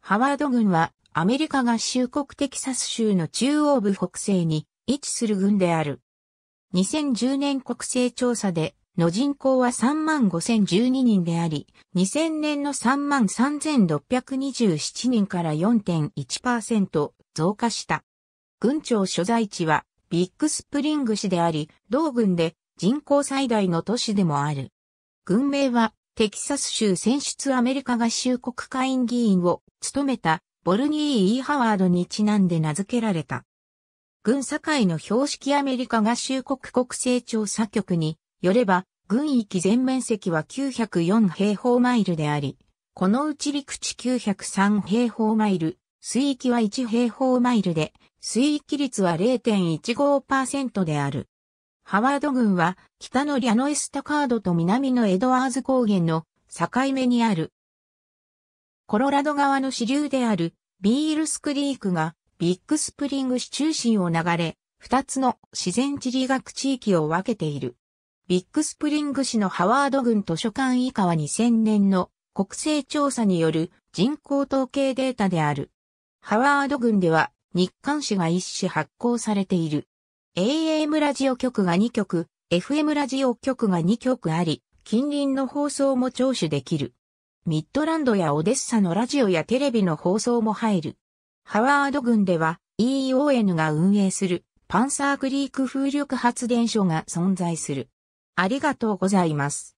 ハワード軍はアメリカ合衆国テキサス州の中央部北西に位置する軍である。2010年国勢調査での人口は35,012人であり、2000年の33,627人から4.1%増加した。軍庁所在地はビッグスプリング市であり、同軍で人口最大の都市でもある。軍名はテキサス州選出アメリカ合衆国会員議員を務めたボルニー・イー・ハワードにちなんで名付けられた。軍境の標識アメリカ合衆国国勢調査局によれば、軍域全面積は904平方マイルであり、このうち陸地903平方マイル、水域は1平方マイルで、水域率は0.15%である。ハワード郡は北のリャノエスタカードと南のエドワーズ高原の境目にある。コロラド川の支流であるビールスクリークがビッグスプリング市中心を流れ、二つの自然地理学地域を分けている。ビッグスプリング市のハワード郡図書館以下は2000年の国勢調査による人口統計データである。ハワード郡では日刊誌が一紙発行されている。AM ラジオ局が2局、FM ラジオ局が2局あり、近隣の放送も聴取できる。ミッドランドやオデッサのラジオやテレビの放送も入る。ハワード郡では EON が運営するパンサークリーク風力発電所が存在する。ありがとうございます。